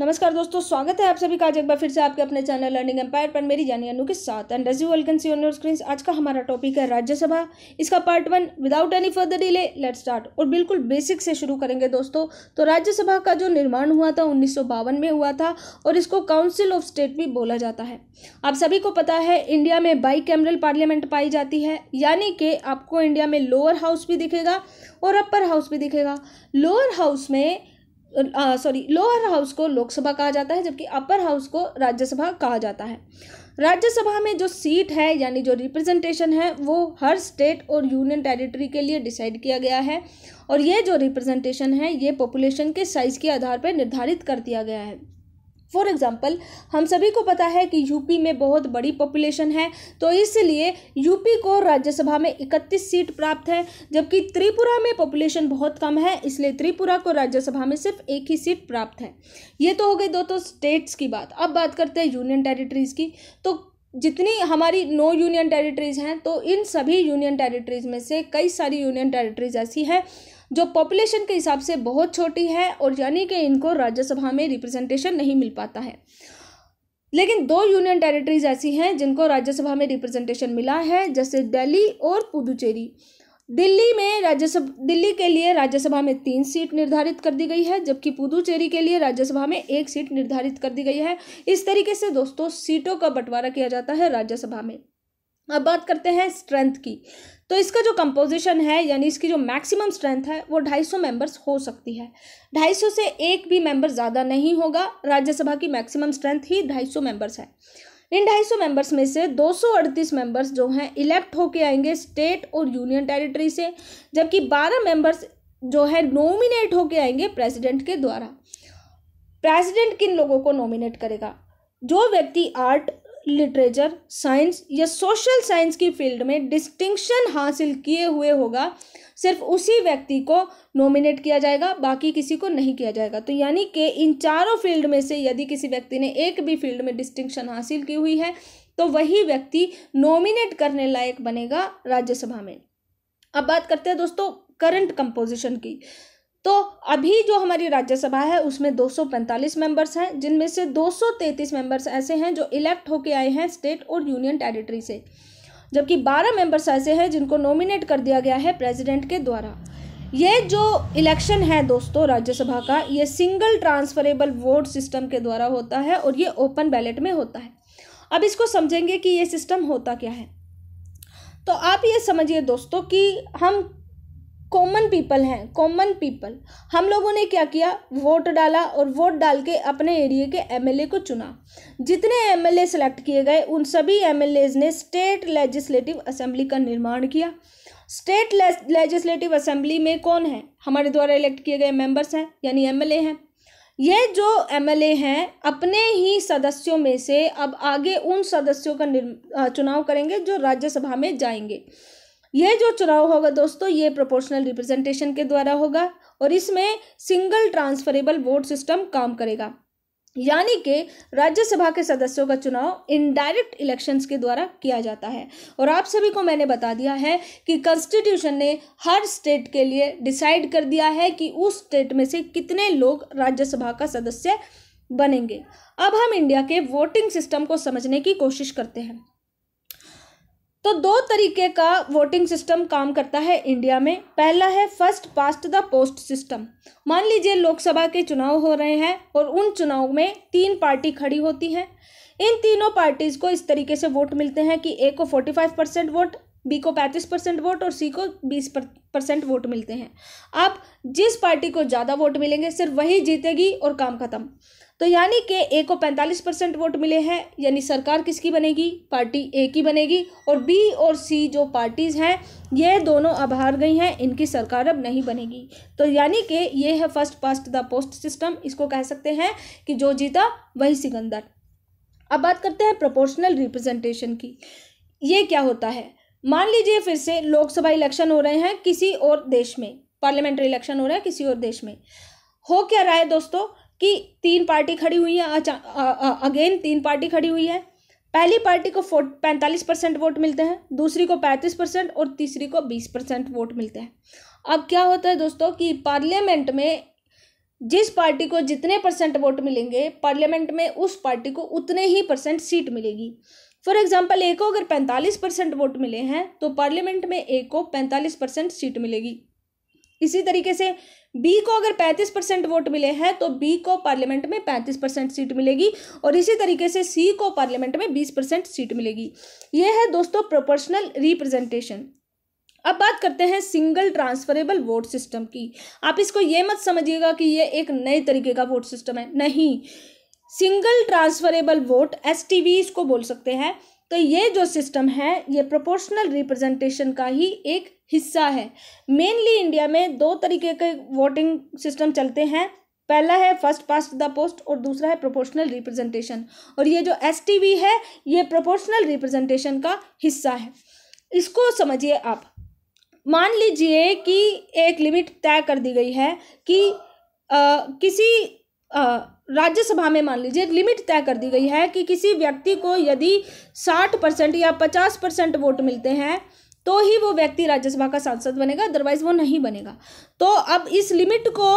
नमस्कार दोस्तों स्वागत है आप सभी का आज एक बार फिर से आपके अपने चैनल लर्निंग एम्पायर पर मेरी जानी अनु के साथ and as you welcome see your screen आज का हमारा टॉपिक है राज्यसभा इसका part one without any further delay let start और बिल्कुल बेसिक से शुरू करेंगे दोस्तों तो राज्यसभा का जो निर्माण हुआ था उन्नीस में हुआ था और इसको काउंसिल ऑफ स्टेट भी बोला जाता है आप सभी को पता है इंडिया में बाई कैमरल पार्लियामेंट पाई जाती है यानी कि आपको इंडिया में लोअर हाउस भी दिखेगा और अपर हाउस भी दिखेगा लोअर हाउस में सॉरी लोअर हाउस को लोकसभा कहा जाता है जबकि अपर हाउस को राज्यसभा कहा जाता है राज्यसभा में जो सीट है यानी जो रिप्रेजेंटेशन है वो हर स्टेट और यूनियन टेरिटरी के लिए डिसाइड किया गया है और ये जो रिप्रेजेंटेशन है ये पॉपुलेशन के साइज़ के आधार पर निर्धारित कर दिया गया है फॉर एग्ज़ाम्पल हम सभी को पता है कि यूपी में बहुत बड़ी पॉपुलेशन है तो इसलिए यूपी को राज्यसभा में 31 सीट प्राप्त है जबकि त्रिपुरा में पॉपुलेशन बहुत कम है इसलिए त्रिपुरा को राज्यसभा में सिर्फ एक ही सीट प्राप्त है ये तो हो गई दो तो स्टेट्स की बात अब बात करते हैं यूनियन टेरिटरीज़ की तो जितनी हमारी नो यूनियन टेरिटरीज़ हैं तो इन सभी यूनियन टेरिटरीज़ में से कई सारी यूनियन टेरिटरीज़ ऐसी हैं जो पॉपुलेशन के हिसाब से बहुत छोटी है और यानी कि इनको राज्यसभा में रिप्रेजेंटेशन नहीं मिल पाता है लेकिन दो यूनियन टेरिटरीज ऐसी हैं जिनको राज्यसभा में रिप्रेजेंटेशन मिला है जैसे दिल्ली और पुदुचेरी दिल्ली में राज्यसभा दिल्ली के लिए राज्यसभा में तीन सीट निर्धारित कर दी गई है जबकि पुदुचेरी के लिए राज्यसभा में एक सीट निर्धारित कर दी गई है इस तरीके से दोस्तों सीटों का बंटवारा किया जाता है राज्यसभा में अब बात करते हैं स्ट्रेंथ की तो इसका जो कंपोजिशन है यानी इसकी जो मैक्सिमम स्ट्रेंथ है वो 250 मेंबर्स हो सकती है 250 से एक भी मेंबर ज़्यादा नहीं होगा राज्यसभा की मैक्सिमम स्ट्रेंथ ही 250 मेंबर्स है इन 250 मेंबर्स में से 238 मेंबर्स जो हैं इलेक्ट होके आएंगे स्टेट और यूनियन टेरिटरी से जबकि 12 मेंबर्स जो है नॉमिनेट होके आएंगे प्रेसिडेंट के द्वारा प्रेसिडेंट किन लोगों को नॉमिनेट करेगा जो व्यक्ति आर्ट लिटरेचर साइंस या सोशल साइंस की फील्ड में डिस्टिंक्शन हासिल किए हुए होगा सिर्फ उसी व्यक्ति को नॉमिनेट किया जाएगा बाकी किसी को नहीं किया जाएगा तो यानी कि इन चारों फील्ड में से यदि किसी व्यक्ति ने एक भी फील्ड में डिस्टिंक्शन हासिल की हुई है तो वही व्यक्ति नॉमिनेट करने लायक बनेगा राज्यसभा में अब बात करते हैं दोस्तों करंट कंपोजिशन की तो अभी जो हमारी राज्यसभा है उसमें 245 मेंबर्स हैं जिनमें से 233 मेंबर्स ऐसे हैं जो इलेक्ट होके आए हैं स्टेट और यूनियन टेरिटरी से जबकि 12 मेंबर्स ऐसे हैं जिनको नॉमिनेट कर दिया गया है प्रेसिडेंट के द्वारा ये जो इलेक्शन है दोस्तों राज्यसभा का ये सिंगल ट्रांसफरेबल वोट सिस्टम के द्वारा होता है और ये ओपन बैलेट में होता है अब इसको समझेंगे कि ये सिस्टम होता क्या है तो आप ये समझिए दोस्तों कि हम कॉमन पीपल हैं कॉमन पीपल हम लोगों ने क्या किया वोट डाला और वोट डाल के अपने एरिए के एमएलए को चुना जितने एमएलए सेलेक्ट किए गए उन सभी एमएलए ने स्टेट लेजिस्लेटिव असेंबली का निर्माण किया स्टेट लेजिस्लेटिव असेंबली में कौन है हमारे द्वारा इलेक्ट किए गए मेंबर्स हैं यानी एम हैं ये जो एम हैं अपने ही सदस्यों में से अब आगे उन सदस्यों का चुनाव करेंगे जो राज्यसभा में जाएंगे ये जो चुनाव होगा दोस्तों ये प्रोपोर्शनल रिप्रेजेंटेशन के द्वारा होगा और इसमें सिंगल ट्रांसफरेबल वोट सिस्टम काम करेगा यानी कि राज्यसभा के सदस्यों का चुनाव इनडायरेक्ट इलेक्शंस के द्वारा किया जाता है और आप सभी को मैंने बता दिया है कि कॉन्स्टिट्यूशन ने हर स्टेट के लिए डिसाइड कर दिया है कि उस स्टेट में से कितने लोग राज्यसभा का सदस्य बनेंगे अब हम इंडिया के वोटिंग सिस्टम को समझने की कोशिश करते हैं तो दो तरीके का वोटिंग सिस्टम काम करता है इंडिया में पहला है first past the post system मान लीजिए लोकसभा के चुनाव हो रहे हैं और उन चुनाव में तीन पार्टी खड़ी होती हैं इन तीनों पार्टीज़ को इस तरीके से वोट मिलते हैं कि ए को forty five percent vote B को पैंतीस परसेंट वोट और सी को बीस परसेंट वोट मिलते हैं अब जिस पार्टी को ज़्यादा वोट मिलेंगे सिर्फ वही जीतेगी और काम खत्म तो यानी कि ए को पैंतालीस परसेंट वोट मिले हैं यानी सरकार किसकी बनेगी पार्टी ए की बनेगी और बी और सी जो पार्टीज़ हैं ये दोनों अब हार गई हैं इनकी सरकार अब नहीं बनेगी तो यानी कि ये है first past the post system इसको कह सकते हैं कि जो जीता वही सिकंदर अब बात करते हैं प्रोपोर्शनल रिप्रेजेंटेशन की ये क्या होता है मान लीजिए फिर से लोकसभा इलेक्शन हो रहे हैं किसी और देश में पार्लियामेंट्री इलेक्शन हो रहा है किसी और देश में हो क्या रहा है दोस्तों कि तीन पार्टी खड़ी हुई है अगेन तीन पार्टी खड़ी हुई है पहली पार्टी को फोट पैंतालीस परसेंट वोट मिलते हैं दूसरी को पैंतीस परसेंट और तीसरी को बीस परसेंट वोट मिलते हैं अब क्या होता है दोस्तों कि पार्लियामेंट में जिस पार्टी को जितने परसेंट वोट मिलेंगे पार्लियामेंट में उस पार्टी को उतने ही परसेंट सीट मिलेगी फॉर एग्जाम्पल ए को अगर पैंतालीस परसेंट वोट मिले हैं तो पार्लियामेंट में ए को पैंतालीस परसेंट सीट मिलेगी इसी तरीके से बी को अगर पैंतीस परसेंट वोट मिले हैं तो बी को पार्लियामेंट में पैंतीस परसेंट सीट मिलेगी और इसी तरीके से सी को पार्लियामेंट में बीस परसेंट सीट मिलेगी ये है दोस्तों प्रोपोर्शनल रिप्रेजेंटेशन अब बात करते हैं सिंगल ट्रांसफरेबल वोट सिस्टम की आप इसको ये मत समझिएगा कि ये एक नए तरीके का वोट सिस्टम है नहीं सिंगल ट्रांसफरेबल वोट एस इसको बोल सकते हैं तो ये जो सिस्टम है ये प्रोपोर्शनल रिप्रेजेंटेशन का ही एक हिस्सा है मेनली इंडिया में दो तरीके के वोटिंग सिस्टम चलते हैं पहला है फर्स्ट पास्ट द पोस्ट और दूसरा है प्रोपोर्शनल रिप्रेजेंटेशन और ये जो एस है ये प्रोपोर्शनल रिप्रेजेंटेशन का हिस्सा है इसको समझिए आप मान लीजिए कि एक लिमिट तय कर दी गई है कि आ, किसी आ, राज्यसभा में मान लीजिए लिमिट तय कर दी गई है कि किसी व्यक्ति को यदि साठ परसेंट या पचास परसेंट वोट मिलते हैं तो ही वो व्यक्ति राज्यसभा का सांसद बनेगा अदरवाइज वो नहीं बनेगा तो अब इस लिमिट को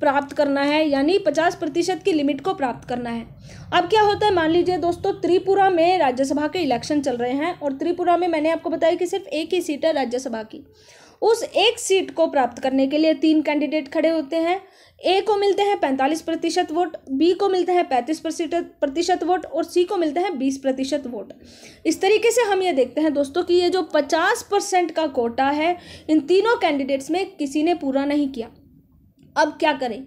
प्राप्त करना है यानी पचास प्रतिशत की लिमिट को प्राप्त करना है अब क्या होता है मान लीजिए दोस्तों त्रिपुरा में राज्यसभा के इलेक्शन चल रहे हैं और त्रिपुरा में मैंने आपको बताया कि सिर्फ एक ही सीट है राज्यसभा की उस एक सीट को प्राप्त करने के लिए तीन कैंडिडेट खड़े होते हैं ए को मिलते हैं पैंतालीस प्रतिशत वोट बी को मिलते हैं पैंतीस प्रतिशत वोट और सी को मिलते हैं बीस प्रतिशत वोट इस तरीके से हम ये देखते हैं दोस्तों कि ये जो पचास परसेंट का कोटा है इन तीनों कैंडिडेट्स में किसी ने पूरा नहीं किया अब क्या करें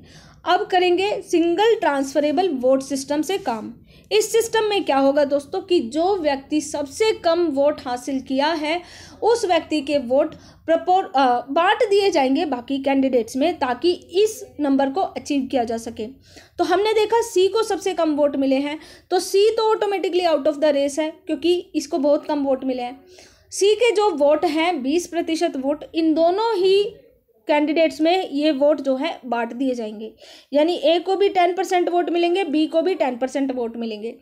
अब करेंगे सिंगल ट्रांसफरेबल वोट सिस्टम से काम इस सिस्टम में क्या होगा दोस्तों कि जो व्यक्ति सबसे कम वोट हासिल किया है उस व्यक्ति के वोट प्रपोर बांट दिए जाएंगे बाकी कैंडिडेट्स में ताकि इस नंबर को अचीव किया जा सके तो हमने देखा सी को सबसे कम वोट मिले हैं तो सी तो automatically out of the race है क्योंकि इसको बहुत कम वोट मिले हैं सी के जो वोट हैं बीस प्रतिशत वोट इन दोनों ही कैंडिडेट्स में ये वोट जो है बांट दिए जाएंगे यानी ए को भी टेन परसेंट वोट मिलेंगे बी को भी टेन परसेंट वोट मिलेंगे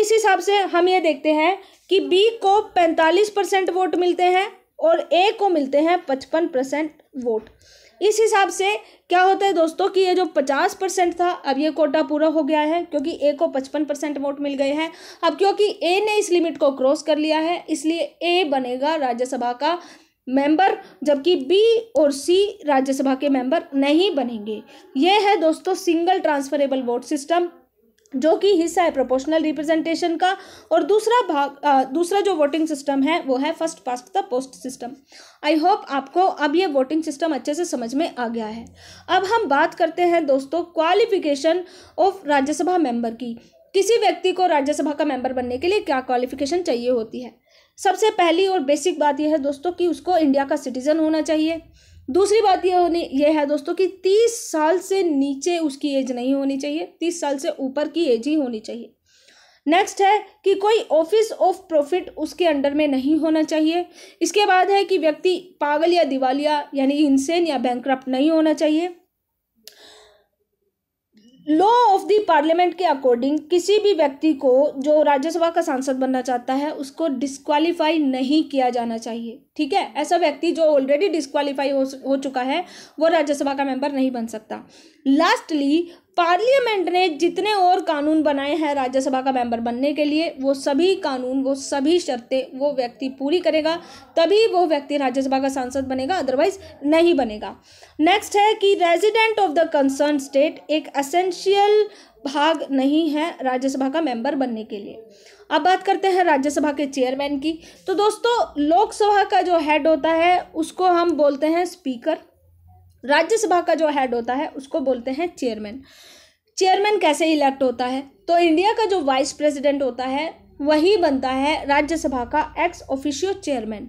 इस हिसाब से हम ये देखते हैं कि बी को पैंतालीस परसेंट वोट मिलते हैं और ए को मिलते हैं पचपन परसेंट वोट इस हिसाब से क्या होता है दोस्तों कि ये जो पचास परसेंट था अब ये कोटा पूरा हो गया है क्योंकि ए को पचपन परसेंट वोट मिल गए हैं अब क्योंकि ए ने इस लिमिट को क्रॉस कर लिया है इसलिए ए बनेगा राज्यसभा का मेंबर जबकि बी और सी राज्यसभा के मेंबर नहीं बनेंगे ये है दोस्तों सिंगल ट्रांसफरेबल वोट सिस्टम जो कि हिस्सा है प्रोपोर्शनल रिप्रेजेंटेशन का और दूसरा भाग आ, दूसरा जो वोटिंग सिस्टम है वो है first past the post system I hope आपको अब ये वोटिंग सिस्टम अच्छे से समझ में आ गया है अब हम बात करते हैं दोस्तों क्वालिफिकेशन ऑफ राज्यसभा मेंबर की किसी व्यक्ति को राज्यसभा का मेंबर बनने के लिए क्या क्वालिफिकेशन चाहिए होती है सबसे पहली और बेसिक बात यह है दोस्तों कि उसको इंडिया का सिटीज़न होना चाहिए दूसरी बात यह होनी यह है दोस्तों कि तीस साल से नीचे उसकी एज नहीं होनी चाहिए तीस साल से ऊपर की एज ही होनी चाहिए नेक्स्ट है कि कोई ऑफिस ऑफ प्रॉफिट उसके अंडर में नहीं होना चाहिए इसके बाद है कि व्यक्ति पागल या दिवालिया यानी इंसेन या बैंक नहीं होना चाहिए लॉ ऑफ द पार्लियामेंट के अकॉर्डिंग किसी भी व्यक्ति को जो राज्यसभा का सांसद बनना चाहता है उसको डिस्क्वालीफाई नहीं किया जाना चाहिए ठीक है ऐसा व्यक्ति जो ऑलरेडी डिस्क्वालीफाई हो, हो चुका है वो राज्यसभा का मेंबर नहीं बन सकता लास्टली पार्लियामेंट ने जितने और कानून बनाए हैं राज्यसभा का मेंबर बनने के लिए वो सभी कानून वो सभी शर्तें वो व्यक्ति पूरी करेगा तभी वो व्यक्ति राज्यसभा का सांसद बनेगा अदरवाइज नहीं बनेगा नेक्स्ट है कि resident of the concern state एक असेंशियल भाग नहीं है राज्यसभा का मेंबर बनने के लिए अब बात करते हैं राज्यसभा के चेयरमैन की तो दोस्तों लोकसभा का जो हेड होता है उसको हम बोलते हैं स्पीकर राज्यसभा का जो हेड होता है उसको बोलते हैं चेयरमैन चेयरमैन कैसे इलेक्ट होता है तो इंडिया का जो वाइस प्रेसिडेंट होता है वही बनता है राज्यसभा का ex officio chairman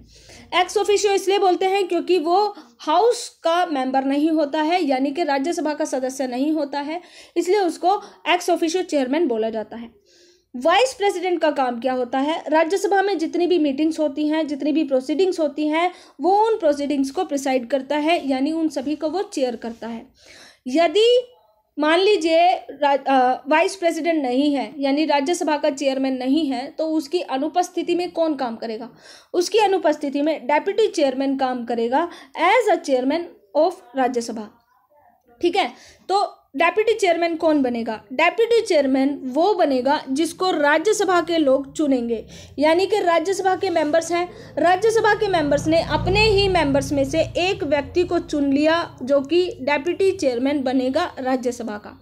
ex officio इसलिए बोलते हैं क्योंकि वो हाउस का मेंबर नहीं होता है यानी कि राज्यसभा का सदस्य नहीं होता है इसलिए उसको एक्स ऑफिशियो चेयरमैन बोला जाता है वाइस प्रेसिडेंट का काम क्या होता है राज्यसभा में जितनी भी मीटिंग्स होती हैं जितनी भी प्रोसीडिंग्स होती हैं वो उन प्रोसीडिंग्स को प्रिसाइड करता है यानी उन सभी को वो चेयर करता है यदि मान लीजिए वाइस प्रेसिडेंट नहीं है यानी राज्यसभा का चेयरमैन नहीं है तो उसकी अनुपस्थिति में कौन काम करेगा उसकी अनुपस्थिति में डेप्यूटी चेयरमैन काम करेगा as a chairman of Rajya Sabha ठीक है तो डेप्यूटी चेयरमैन कौन बनेगा डेप्यूटी चेयरमैन वो बनेगा जिसको राज्यसभा के लोग चुनेंगे यानी कि राज्यसभा के मेंबर्स हैं राज्यसभा के मेंबर्स ने अपने ही मेंबर्स में से एक व्यक्ति को चुन लिया जो कि डेप्यूटी चेयरमैन बनेगा राज्यसभा का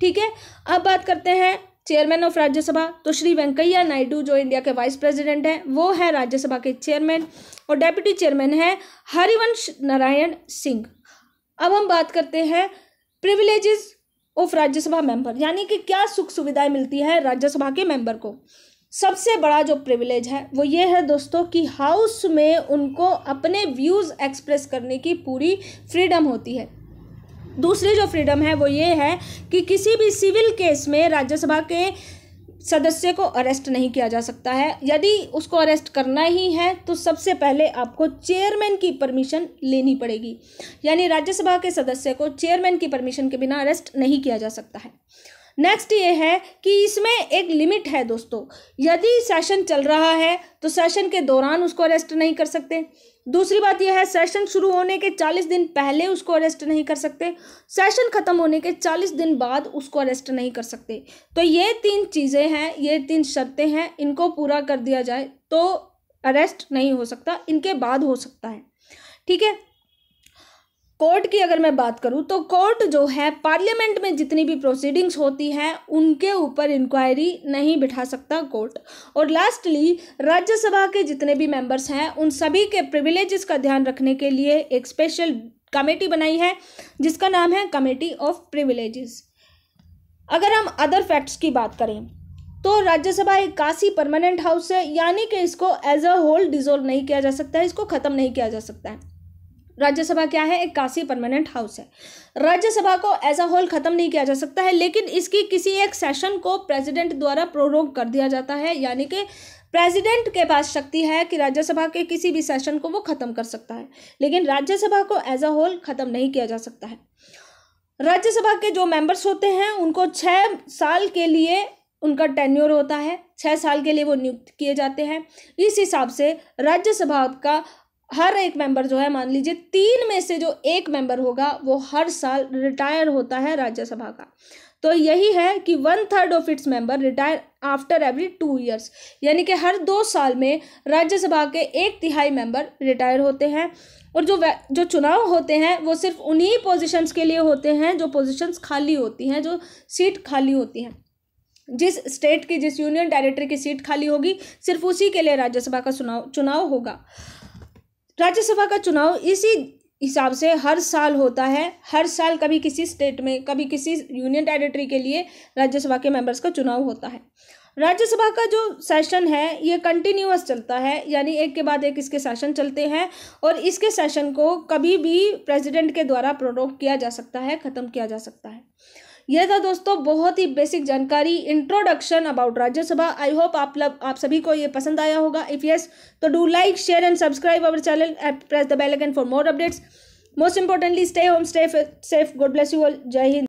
ठीक है अब बात करते हैं चेयरमैन ऑफ राज्यसभा तो श्री वेंकैया नायडू जो इंडिया के वाइस प्रेसिडेंट हैं वो हैं राज्यसभा के चेयरमैन और डेप्यूटी चेयरमैन हैं हरिवंश नारायण सिंह अब हम बात करते हैं प्रिविलेजेस ऑफ राज्यसभा मेंबर यानी कि क्या सुख सुविधाएं मिलती है राज्यसभा के मेंबर को सबसे बड़ा जो प्रिविलेज है वो ये है दोस्तों कि हाउस में उनको अपने व्यूज़ एक्सप्रेस करने की पूरी फ्रीडम होती है दूसरी जो फ्रीडम है वो ये है कि किसी भी सिविल केस में राज्यसभा के सदस्य को अरेस्ट नहीं किया जा सकता है यदि उसको अरेस्ट करना ही है तो सबसे पहले आपको चेयरमैन की परमिशन लेनी पड़ेगी यानी राज्यसभा के सदस्य को चेयरमैन की परमिशन के बिना अरेस्ट नहीं किया जा सकता है नेक्स्ट ये है कि इसमें एक लिमिट है दोस्तों यदि सेशन चल रहा है तो सेशन के दौरान उसको अरेस्ट नहीं कर सकते दूसरी बात यह है सेशन शुरू होने के चालीस दिन पहले उसको अरेस्ट नहीं कर सकते सेशन ख़त्म होने के चालीस दिन बाद उसको अरेस्ट नहीं कर सकते तो ये तीन चीज़ें हैं ये तीन शर्तें हैं इनको पूरा कर दिया जाए तो अरेस्ट नहीं हो सकता इनके बाद हो सकता है ठीक है कोर्ट की अगर मैं बात करूँ तो कोर्ट जो है पार्लियामेंट में जितनी भी प्रोसीडिंग्स होती हैं उनके ऊपर इंक्वायरी नहीं बिठा सकता कोर्ट और लास्टली राज्यसभा के जितने भी मेंबर्स हैं उन सभी के प्रिविलेजेस का ध्यान रखने के लिए एक स्पेशल कमेटी बनाई है जिसका नाम है कमेटी ऑफ प्रिविलेजेस अगर हम अदर फैक्ट्स की बात करें तो राज्यसभा एक काशी परमानेंट हाउस है यानी कि इसको एज अ होल डिजोल्व नहीं किया जा सकता है इसको ख़त्म नहीं किया जा सकता है राज्यसभा क्या है इक्यासी परमानेंट हाउस है राज्यसभा को एज अ होल खत्म नहीं किया जा सकता है लेकिन इसकी किसी एक सेशन को प्रेसिडेंट द्वारा प्रोरोग कर दिया जाता है यानी कि प्रेसिडेंट के पास शक्ति है कि राज्यसभा के किसी भी सेशन को वो खत्म कर सकता है लेकिन राज्यसभा को एज अ होल खत्म नहीं किया जा सकता है राज्यसभा के जो मेंबर्स होते हैं उनको छः साल के लिए उनका टेन्योर होता है छः साल के लिए वो नियुक्त किए जाते हैं इस हिसाब से राज्यसभा का हर एक मेंबर जो है मान लीजिए तीन में से जो एक मेंबर होगा वो हर साल रिटायर होता है राज्यसभा का तो यही है कि one third of its member retire after every two years यानी कि हर दो साल में राज्यसभा के एक तिहाई मेंबर रिटायर होते हैं और जो जो चुनाव होते हैं वो सिर्फ उन्हीं पोजीशंस के लिए होते हैं जो पोजीशंस खाली होती हैं जो सीट खाली होती हैं जिस स्टेट की जिस यूनियन टेरिटरी की सीट खाली होगी सिर्फ उसी के लिए राज्यसभा का चुनाव चुनाव होगा राज्यसभा का चुनाव इसी हिसाब से हर साल होता है हर साल कभी किसी स्टेट में कभी किसी यूनियन टेरिटरी के लिए राज्यसभा के मेंबर्स का चुनाव होता है राज्यसभा का जो सेशन है ये कंटिन्यूस चलता है यानी एक के बाद एक इसके सेशन चलते हैं और इसके सेशन को कभी भी प्रेसिडेंट के द्वारा प्रोडोक किया जा सकता है ख़त्म किया जा सकता है यह था दोस्तों बहुत ही बेसिक जानकारी introduction about Rajya Sabha I hope आप लग, आप सभी को ये पसंद आया होगा इफ़ येस तो do like share and subscribe our channel and press the bell icon for more updates most importantly stay home stay safe good bless you all जय हिंद